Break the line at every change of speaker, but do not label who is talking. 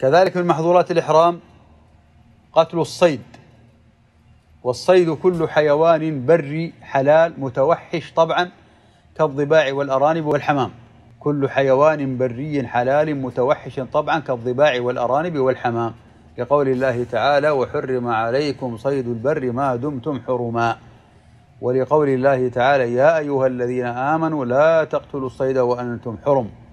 كذلك
من محظورات الإحرام قتل الصيد والصيد كل حيوان بري حلال متوحش طبعا كالضباع والأرانب والحمام كل حيوان بري حلال متوحش طبعا كالضباع والأرانب والحمام لقول الله تعالى وحرم عليكم صيد البر ما دمتم حرما ولقول الله تعالى يا أيها الذين آمنوا لا تقتلوا الصيد وأنتم حرم